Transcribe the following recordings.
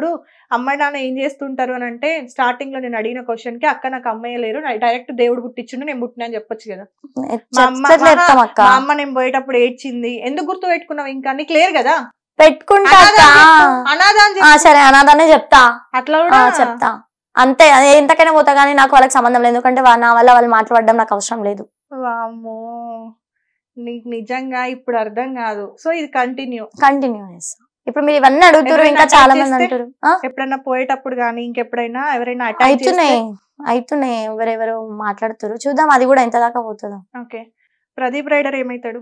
ఇప్పుడు అమ్మాయి నాన్న ఏం చేస్తుంటారు అని అంటే స్టార్టింగ్ లో నేను అడిగిన క్వశ్చన్ కి అక్క నాకు అమ్మాయి లేరు డైరెక్ట్ దేవుడు పుట్టించుండు నేను పుట్టినా అని చెప్పొచ్చు కదా మా అమ్మ నేను పోయేటప్పుడు ఏడ్చింది ఎందుకు గుర్తు పెట్టుకున్నావు ఇంకా నీకు లేరు కదా పెట్టుకుంటా సరే అనాథనే చెప్తా అట్లా కూడా చెప్తా అంతే అదే ఎంతకైనా పోతా కానీ నాకు వాళ్ళకి సంబంధం లేదు ఎందుకంటే నా వల్ల వాళ్ళు మాట్లాడడం నాకు అవసరం లేదు వామ్మో నీకు నిజంగా ఇప్పుడు అర్థం కాదు సో ఇది కంటిన్యూ కంటిన్యూ చేస్తా ఇప్పుడు మీరు ఇవన్నీ అడుగుతారు ఇంకా చాలా మంది అంటారు ఎప్పుడైనా పోయేటప్పుడు కానీ ఇంకెప్పుడైనా ఎవరైనా అయితున్నాయి అవుతున్నాయి ఎవరెవరు మాట్లాడుతారు చూద్దాం అది కూడా ఎంత దాకా పోతుందా ఓకే ప్రదీప్ రైడర్ ఏమైతాడు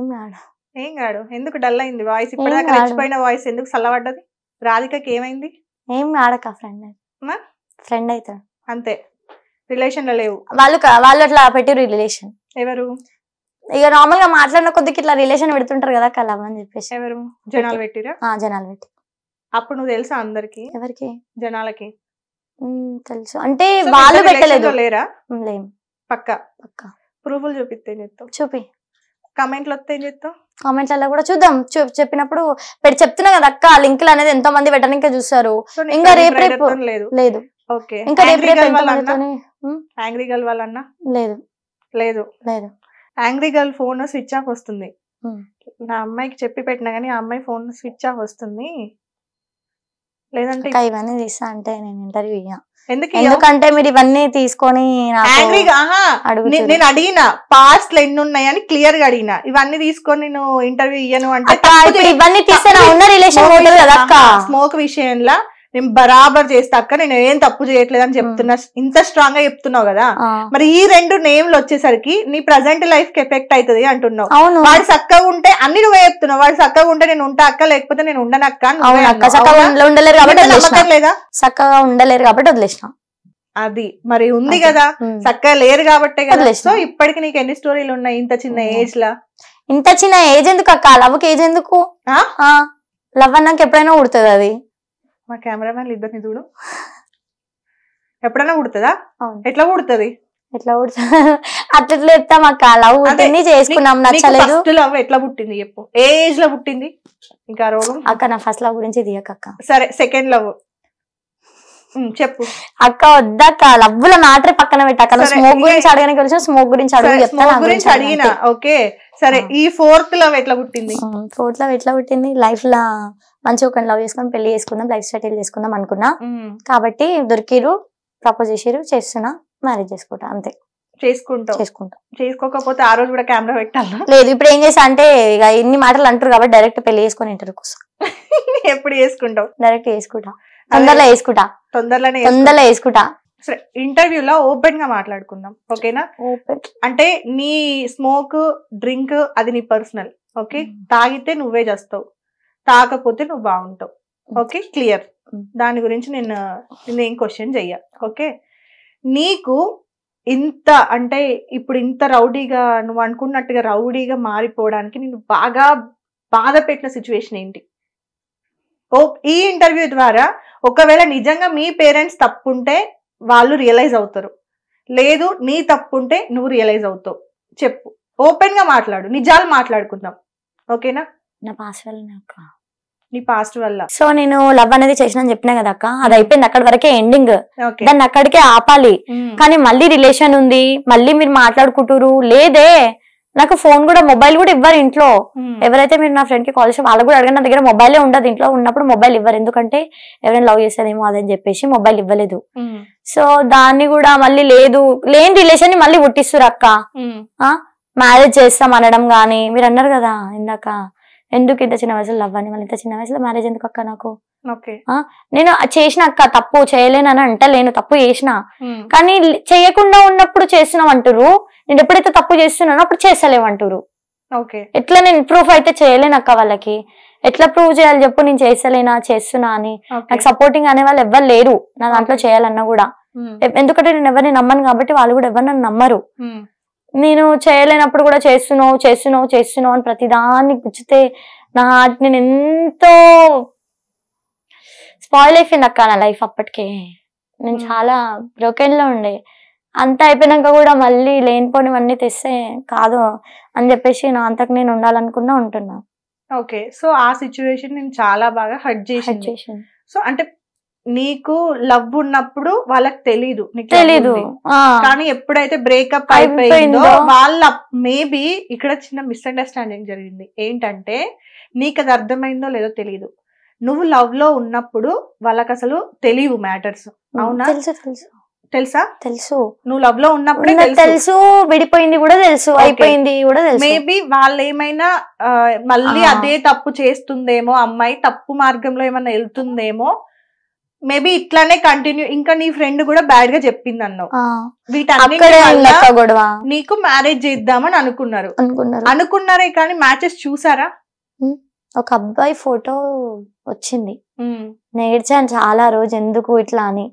ఏం కాడు ఏం కాడు ఎందుకు డల్ అయింది వాయిస్ ఇప్పుడు వాయిస్ ఎందుకు చల్లబడ్డది రాధికకి ఏమైంది ఏం ఆడక ఫ్రెండ్ ఫ్రెండ్ అయితే అంతే రిలేషన్ లేవు వాళ్ళు వాళ్ళు అట్లా పెట్టి రిలేషన్ ఎవరు ఇక నార్మల్ గా మాట్లాడిన కొద్దికి ఇట్లా రిలేషన్ పెడుతుంటారు కదా కలవ్ అని చెప్పేసి ఎవరు జనాలు పెట్టిరా జనాలు పెట్టి అప్పుడు నువ్వు తెలుసా అందరికి ఎవరికి జనాలకి తెలుసు అంటే వాళ్ళు పెట్టలేదు లేరా ప్రూఫ్లు చూపిస్తే చూపి కామెంట్లు వస్తే ఏం కామెంట్లలో కూడా చూద్దాం చెప్పినప్పుడు చెప్తున్నా కదా అక్క లింకులు అనేది ఎంతో మంది పెట్టడానికి చూస్తారు ఇంకా రేపు రేపు లేదు లేదు ఇంకా రేపు రేపు లేదు లేదు లేదు angry girl phone switch off వస్తుంది hmm. నా అమ్మాయికి చెప్పి పెట్టినా కానీ ఆ అమ్మాయి ఫోన్ స్విచ్ ఆఫ్ వస్తుంది లేదంటే ఇవన్నీ తీసా అంటే నేను ఇంటర్వ్యూ ఇయ్యా ఎందుకంటే మీరు ఇవన్నీ తీసుకొని నేను అడిగిన పాస్ట్ ఎన్ని ఉన్నాయని క్లియర్ గా అడిగిన ఇవన్నీ తీసుకొని నేను ఇంటర్వ్యూ ఇయ్యను అంటే ఇవన్నీ తీస్తే ఉన్న రిలేషన్ స్మోక్ విషయంలో నేను బరాబర్ చేస్తా అక్క నేను ఏం తప్పు చేయట్లేదని చెప్తున్నా ఇంత స్ట్రాంగ్ గా చెప్తున్నావు కదా మరి ఈ రెండు నేమ్లు వచ్చేసరికి నీ ప్రజెంట్ లైఫ్ కి ఎఫెక్ట్ అవుతుంది అంటున్నావు వాడు చక్కగా ఉంటే అన్ని నువ్వే చెప్తున్నావు వాడు చక్కగా ఉంటే నేను ఉంటా అక్క లేకపోతే నేను ఉండను అక్క చక్కగా ఉండలేరు కాబట్టి వదిలేసిన అది మరి ఉంది కదా చక్కగా లేరు కాబట్టే కదా సో ఇప్పటికి నీకు ఎన్ని స్టోరీలు ఉన్నాయి ఇంత చిన్న ఏజ్ లా ఇంత చిన్న ఏజ్ ఎందుకు అక్క లవ్కి ఏజ్ ఎందుకు లవ్ అన్నాక ఎప్పుడైనా ఉడుతుంది అది మా కెమెరామెన్లు ఇద్దరిని చూడు ఎప్పుడైనా ఉడుతుందా ఎట్లా ఉడుతుంది ఎట్లా పుడుతుంది అట్లా చెప్తాం అక్క లవ్ పుట్టింది చేసుకున్నాం నచ్చలేదు లవ్ ఎట్లా పుట్టింది చెప్పు ఏ ఏజ్ లో పుట్టింది ఇంకా రోగం అక్క నా ఫస్ట్ లవ్ గురించి దియకక్క సరే సెకండ్ లవ్ చెప్పు అక్క వద్దక్క లవ్వుల మ్యాటర్ పక్కన పెట్టాక స్మోక్ గురించి అడగడానికి వచ్చి స్మోక్ గురించి అడుగు గురించి అడిగినా ఓకే సరే ఈ ఫోర్త్ లవ్ ఎట్లా పుట్టింది ఫోర్త్ లవ్ ఎట్లా పుట్టింది లైఫ్ లా మంచిగా ఒక లవ్ చేసుకుని పెళ్లి చేసుకుందాం లైఫ్ స్టైల్ చేసుకుందాం అనుకున్నా కాబట్టి దొరికిరు ప్రపోజ్ చేసిరు చేస్తున్నా మ్యారేజ్ చేసుకుంటా అంతే చేసుకుంటాం చేసుకుంటాం చేసుకోకపోతే ఆ రోజు కూడా కెమెరా పెట్టాలా లేదు ఇప్పుడు ఏం చేసా అంటే ఇక ఇన్ని మాటలు అంటారు కాబట్టి డైరెక్ట్ పెళ్లి చేసుకుని ఇంటర్ కోసం ఎప్పుడు చేసుకుంటావు డైరెక్ట్ చేసుకుంటా తొందరలో వేసుకుంటా తొందరలోనే తొందరలో వేసుకుంటా సరే ఇంటర్వ్యూలో ఓపెన్ గా మాట్లాడుకుందాం ఓకేనా అంటే నీ స్మోక్ డ్రింక్ అది నీ పర్సనల్ ఓకే hmm. తాగితే నువ్వే చేస్తావు తాకపోతే నువ్వు బాగుంటావు hmm. Okay clear hmm. దాని గురించి నేను నేనేం క్వశ్చన్ చెయ్య ఓకే నీకు ఇంత అంటే ఇప్పుడు ఇంత రౌడీగా నువ్వు అనుకున్నట్టుగా రౌడీగా మారిపోవడానికి నేను బాగా బాధ పెట్టిన సిచ్యువేషన్ ఏంటి ఓ ఈ ఇంటర్వ్యూ ద్వారా ఒకవేళ నిజంగా మీ పేరెంట్స్ తప్పుంటే వాళ్ళు రియలైజ్ అవుతారు లేదు నీ తప్పుంటే నువ్వు రియలైజ్ అవుతావు చెప్పు ఓపెన్ గా మాట్లాడు నిజాలు మాట్లాడుకుందాం ఓకేనా నా పాస్ వల్ల నీ పాస్ట్ వల్ల సో నేను లవ్ అనేది చేసిన అని చెప్పినా కదా అక్క అది అయిపోయింది అక్కడ వరకే ఎండింగ్ దాన్ని అక్కడికే ఆపాలి కానీ మళ్ళీ రిలేషన్ ఉంది మళ్ళీ మీరు మాట్లాడుకుంటురు లేదే నాకు ఫోన్ కూడా మొబైల్ కూడా ఇవ్వరు ఇంట్లో hmm. ఎవరైతే మీరు నా ఫ్రెండ్ కి కాల్ చేసి వాళ్ళు కూడా అడగండి నా దగ్గర మొబైలే ఉండదు ఇంట్లో ఉన్నప్పుడు మొబైల్ ఇవ్వరు ఎందుకంటే ఎవరైనా లవ్ చేసేదేమో అదని చెప్పేసి మొబైల్ ఇవ్వలేదు hmm. సో దాన్ని కూడా మళ్ళీ లేదు లేని రిలేషన్ ని మళ్ళీ పుట్టిస్తారు అక్క మ్యారేజ్ hmm. చేస్తాం అనడం గానీ మీరు అన్నారు కదా ఇందాక ఎందుకు ఇంత చిన్న వయసులో లవ్ అని మళ్ళీ ఇంత చిన్న వయసులో మ్యారేజ్ ఎందుకు అక్క నాకు నేను చేసిన అక్క తప్పు చేయలేనని అంటలేను తప్పు చేసిన కానీ చేయకుండా ఉన్నప్పుడు చేసినామంటారు నేను ఎప్పుడైతే తప్పు చేస్తున్నానో అప్పుడు చేసలేమంటారు ఎట్లా నేను ప్రూఫ్ అయితే చేయలేను అక్క వాళ్ళకి ఎట్లా ప్రూవ్ చేయాలి చెప్పు నేను చేసలేనా చేస్తున్నా అని నాకు సపోర్టింగ్ అనే వాళ్ళు ఎవ్వరు లేరు నా దాంట్లో చేయాలన్నా కూడా ఎందుకంటే నేను ఎవరిని నమ్మను కాబట్టి వాళ్ళు కూడా ఎవరు నన్ను నమ్మరు నేను చేయలేనప్పుడు కూడా చేస్తున్నావు చేస్తున్నావు చేస్తున్నావు అని ప్రతిదాన్ని గుచ్చితే నా హార్ట్ నేను ఎంతో స్పాయిల్ అయిపోయింది అక్క నా లైఫ్ అప్పటికే నేను hmm. చాలా బ్రోకెన్లో ఉండే అంత అయిపోయినాక కూడా మళ్ళీ లేనిపోనివన్నీ తెస్తే కాదు అని చెప్పేసి నా అంతకు నేను ఉండాలనుకున్నా ఉంటున్నా ఓకే సో ఆ సిచ్యువేషన్ నేను చాలా బాగా హర్ట్ చేసి సో అంటే నీకు లవ్ ఉన్నప్పుడు వాళ్ళకి తెలీదు తెలీదు కానీ ఎప్పుడైతే బ్రేకప్ అయిపోయిందో వాళ్ళ మేబీ ఇక్కడ చిన్న మిస్అండర్స్టాండింగ్ జరిగింది ఏంటంటే నీకు అది అర్థమైందో లేదో తెలీదు నువ్వు లవ్ లో ఉన్నప్పుడు వాళ్ళకి అసలు తెలియవు మ్యాటర్స్ అవునా తెలుసు తెలుసు తెలుసా తెలుసు నువ్వు లవ్ లో ఉన్నప్పుడు తెలుసు విడిపోయింది కూడా తెలుసు అయిపోయింది కూడా తెలుసు మేబీ వాళ్ళు ఏమైనా మళ్ళీ అదే తప్పు చేస్తుందేమో అమ్మాయి తప్పు మార్గంలో ఏమైనా వెళ్తుందేమో మేబీ ఇట్లానే కంటిన్యూ ఇంకా నీ ఫ్రెండ్ కూడా బ్యాడ్ గా చెప్పింది అన్నావు వీటన్నిటి నీకు మ్యారేజ్ చేద్దామని అనుకున్నారు అనుకున్నారే కానీ మ్యాచెస్ చూసారా ఒక అబ్బాయి ఫోటో వచ్చింది నేర్చాను చాలా రోజు ఎందుకు ఇట్లా అని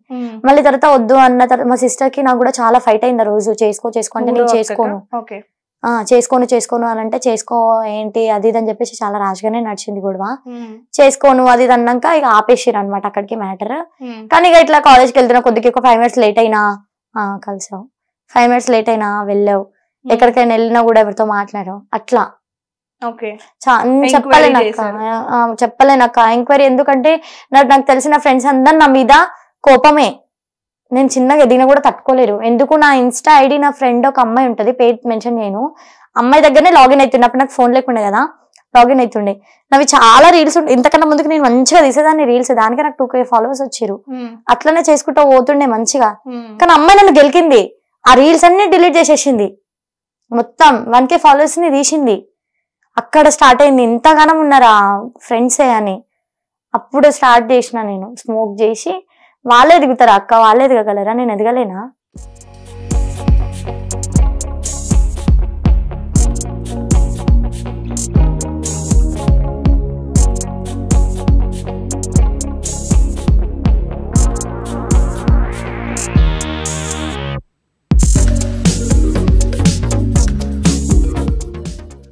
మళ్ళీ తర్వాత వద్దు అన్న తర్వాత మా సిస్టర్ కి నాకు కూడా చాలా ఫైట్ అయింది రోజు చేసుకో చేసుకో అంటే నేను చేసుకోను చేసుకోను చేసుకోను అని అంటే చేసుకో ఏంటి అది ఇది అని చెప్పేసి చాలా రాష్గానే నడిచింది గొడవ చేసుకోను అది ఇది అన్నాక ఇక ఆపేసిరు అనమాట అక్కడికి మ్యాటర్ కానీ ఇక ఇట్లా కాలేజ్కి వెళ్తున్నా కొద్దిగా ఒక ఫైవ్ మినిట్స్ లేట్ అయినా కలిసావు ఫైవ్ మినిట్స్ లేట్ అయినా వెళ్ళావు ఎక్కడికైనా వెళ్ళినా కూడా ఎవరితో మాట్లాడవు అట్లా చెప్పలేనక్క చెప్పలేనక్క ఎంక్వైరీ ఎందుకంటే నాకు తెలిసిన ఫ్రెండ్స్ అందరు నా మీద కోపమే నేను చిన్నగా ఎదిగినా కూడా తట్టుకోలేరు ఎందుకు నా ఇన్స్టా ఐడి నా ఫ్రెండ్ ఒక అమ్మాయి ఉంటుంది పేరు మెన్షన్ నేను అమ్మాయి దగ్గరనే లాగిన్ అవుతుండే అప్పుడు నాకు ఫోన్ లేకుండే కదా లాగిన్ అవుతుండే నవి చాలా రీల్స్ ఉండే ఇంతకన్నా ముందుకు నేను మంచిగా తీసేదాన్ని రీల్స్ దానికే నాకు టూ కే ఫాలోవర్స్ వచ్చారు అట్లనే చేసుకుంటూ పోతుండే మంచిగా కానీ అమ్మాయి నన్ను గెలికింది ఆ రీల్స్ అన్ని డిలీట్ చేసేసింది మొత్తం వన్ కే ఫాలోవర్స్ ని తీసింది అక్కడ స్టార్ట్ అయింది ఇంతగానం ఉన్నారా ఫ్రెండ్సే అని అప్పుడు స్టార్ట్ చేసిన నేను స్మోక్ చేసి వాళ్ళే ఎదుగుతారా అక్క వాళ్ళే ఎదగలరా నేను ఎదగలేనా